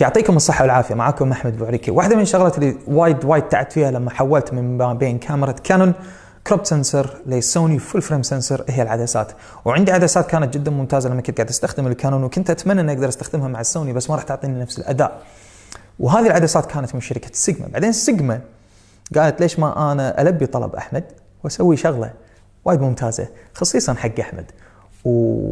يعطيكم الصحة والعافية معكم أحمد بوعريكي واحدة من الشغلات اللي وايد وايد تعبت فيها لما حولت من ما بين كاميرا كانون كروب سنسر لسوني فول فريم سنسر هي العدسات وعندي عدسات كانت جدا ممتازة لما كنت قاعد استخدم الكانون وكنت أتمنى أن أقدر استخدمها مع السوني بس ما راح تعطيني نفس الأداء وهذه العدسات كانت من شركة سيجما بعدين سيجما قالت ليش ما أنا ألبي طلب أحمد وأسوي شغلة وايد ممتازة خصيصا حق أحمد و...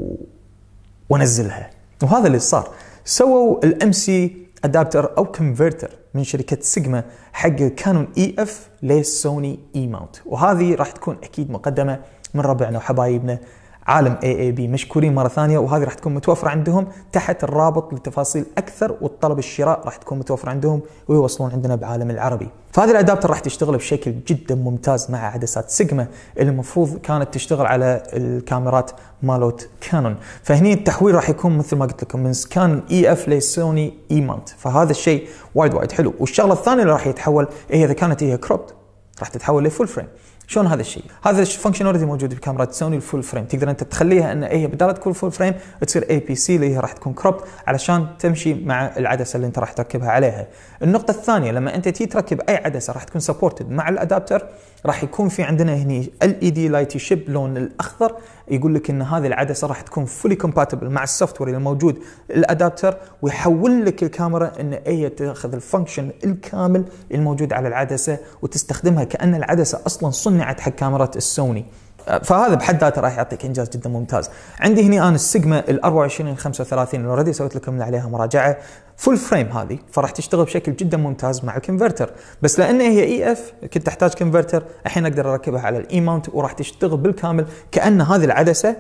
وأنزلها وهذا اللي صار سووا الام سي ادابتر او كونفرتر من شركه سيجما حق كانون اي e اف لسوني اي e ماونت وهذه راح تكون اكيد مقدمه من ربعنا وحبايبنا عالم اي اي بي مشكورين مره ثانيه وهذه راح تكون متوفره عندهم تحت الرابط لتفاصيل اكثر والطلب الشراء راح تكون متوفره عندهم ويوصلون عندنا بعالم العربي. فهذه الادابتر راح تشتغل بشكل جدا ممتاز مع عدسات سيجما اللي المفروض كانت تشتغل على الكاميرات مالوت كانون فهني التحويل راح يكون مثل ما قلت لكم من سكان اي e اف لسوني اي e مانت فهذا الشيء وايد وايد حلو والشغله الثانيه اللي راح يتحول هي إيه، اذا كانت هي كروبت راح تتحول لفول فريم شلون هذا الشيء؟ هذا الفانكشن اوريدي موجود بكاميرات سوني الفول فريم، تقدر انت تخليها ان هي بدل تكون فول فريم تصير اي بي سي اللي هي راح تكون كروب علشان تمشي مع العدسه اللي انت راح تركبها عليها. النقطه الثانيه لما انت تيجي تركب اي عدسه راح تكون سبورتد مع الادابتر راح يكون في عندنا هني ال اي دي لايت شيب لون الاخضر يقول لك ان هذه العدسه راح تكون فولي كومباتبل مع السوفت وير الموجود الادابتر ويحول لك الكاميرا ان هي تاخذ الفانكشن الكامل الموجود على العدسه وتستخدمها كان العدسه اصلا صنع صنعت حق كاميرا السوني أه، فهذا بحد ذاته راح يعطيك انجاز جدا ممتاز. عندي هنا انا السيجما ال 24 35 اللي اوريدي سويت لكم عليها مراجعه فول فريم هذه فراح تشتغل بشكل جدا ممتاز مع الكونفرتر، بس لان هي اي e اف كنت احتاج كونفرتر الحين اقدر اركبها على الاي ماونت وراح تشتغل بالكامل كان هذه العدسه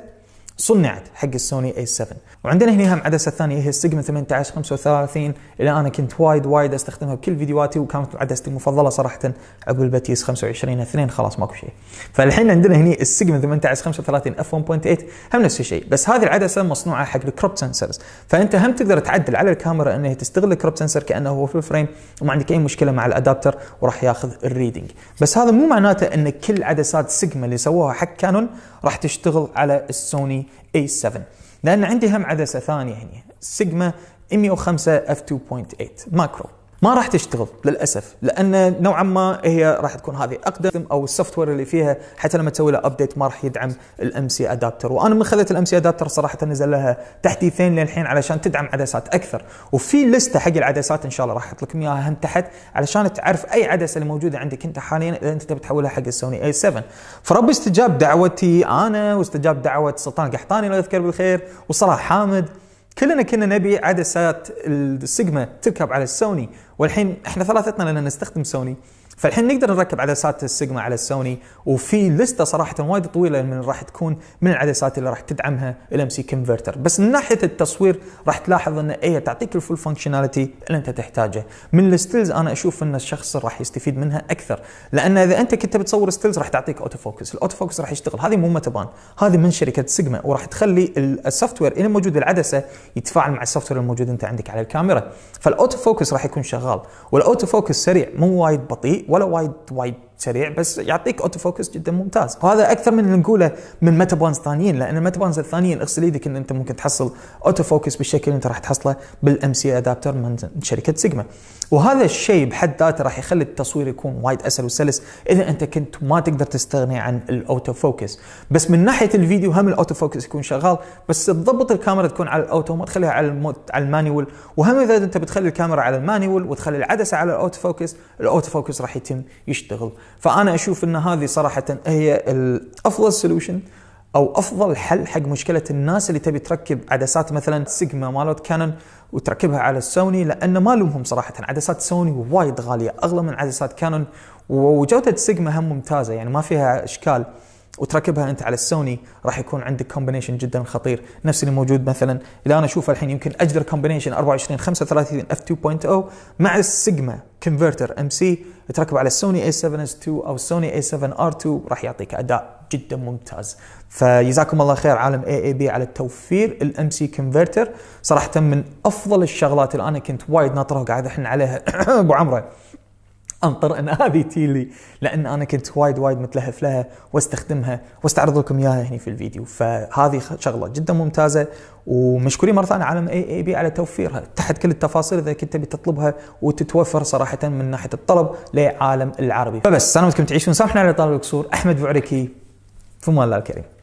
صنعت حق السوني a 7 وعندنا هنا هم عدسه ثانيه هي السيجما 1835 اللي انا كنت وايد وايد استخدمها بكل فيديوهاتي وكانت عدستي المفضله صراحه عقب باتيس 25 2 خلاص ماكو شيء فالحين عندنا هنا السيجما 1835 f 1.8 هم نفس الشيء بس هذه العدسه مصنوعه حق الكروب سنسرز فانت هم تقدر تعدل على الكاميرا انها تستغل الكروب سنسر كانه هو في الفريم وما عندك اي مشكله مع الادابتر وراح ياخذ الريدنج بس هذا مو معناته ان كل عدسات سيجما اللي سووها حق كانون راح تشتغل على السوني A7 لان عندي هم عدسه ثانيه هنا سيجما 105 f2.8 ماكرو ما راح تشتغل للاسف لان نوعا ما هي راح تكون هذه اقدم او السوفت وير اللي فيها حتى لما تسوي له ابديت ما راح يدعم الام سي ادابتر وانا من خذيت الام سي ادابتر صراحه نزل لها تحديثين للحين علشان تدعم عدسات اكثر وفي لسته حق العدسات ان شاء الله راح احط لكم اياها هم تحت علشان تعرف اي عدسه اللي موجوده عندك انت حاليا اذا انت تبي تحولها حق السوني اي 7 فرب استجاب دعوتي انا واستجاب دعوه سلطان قحطاني الله يذكره بالخير وصلاح حامد كلنا كنا نبي عدسات السيجما تركب على السوني والحين احنا ثلاثتنا لان نستخدم سوني فالحين نقدر نركب عدسات السيجما على السوني وفي لسته صراحه وايد طويله من راح تكون من العدسات اللي راح تدعمها الام سي كونفرتر بس من ناحيه التصوير راح تلاحظ ان هي إيه، تعطيك الفول فانكشناليتي اللي انت تحتاجه من الستيلز انا اشوف ان الشخص راح يستفيد منها اكثر لان اذا انت كنت بتصور ستيلز راح تعطيك اوتو فوكس الاوتو فوكس راح يشتغل هذه مو متبان هذه من شركه سيجما وراح تخلي السوفت وير اللي موجود بالعدسه يتفاعل مع السوفت وير الموجود انت عندك على الكاميرا فالاوتو فوكس راح يكون شغال والاوتو فوكس سريع مو وايد بطيء Well, do I, I سريع بس يعطيك اوتو فوكس جدا ممتاز وهذا اكثر من اللي نقوله من بونز ثانيين لان بونز الثانيين اغسل ايدك ان انت ممكن تحصل اوتو فوكس بالشكل اللي انت راح تحصله بالام سي ادابتر من شركه سيجما وهذا الشيء بحد ذاته راح يخلي التصوير يكون وايد اسهل وسلس اذا انت كنت ما تقدر تستغني عن الاوتو فوكس بس من ناحيه الفيديو هم الاوتو فوكس يكون شغال بس تضبط الكاميرا تكون على الاوتو ما تخليها على الموت على المانيول وهم اذا انت بتخلي الكاميرا على المانيول وتخلي العدسه على الاوتو فوكس الاوتو فوكس راح يتم يشتغل فانا اشوف ان هذه صراحه هي الافضل سولوشن او افضل حل حق مشكله الناس اللي تبي تركب عدسات مثلا سيجما مالت كانون وتركبها على السوني لان ما لومهم صراحه عدسات سوني وايد غاليه اغلى من عدسات كانون وجوده سيجما هم ممتازه يعني ما فيها اشكال وتركبها انت على السوني راح يكون عندك كومبينيشن جدا خطير نفس اللي موجود مثلا اذا انا اشوف الحين يمكن اجدر كومبينيشن 24 35 اف 2.0 مع السيجما كونفرتر ام سي تركب على السوني اي 7 اس 2 او السوني اي 7 ار 2 راح يعطيك اداء جدا ممتاز فجزاكم الله خير عالم اي اي بي على التوفير الام سي كونفرتر صراحه من افضل الشغلات اللي انا كنت وايد ناطرها وقاعد احن عليها ابو عمره انطر ان هذه تيلي لان انا كنت وايد وايد متلهف لها واستخدمها واستعرض لكم اياها هنا في الفيديو فهذه شغله جدا ممتازه ومشكورين مره ثانيه عالم اي اي بي على توفيرها تحت كل التفاصيل اذا كنت تبي تطلبها وتتوفر صراحه من ناحيه الطلب لعالم العربي فبس سلامتكم تعيشون سامحنا على طال القصور احمد بعركي في الله الكريم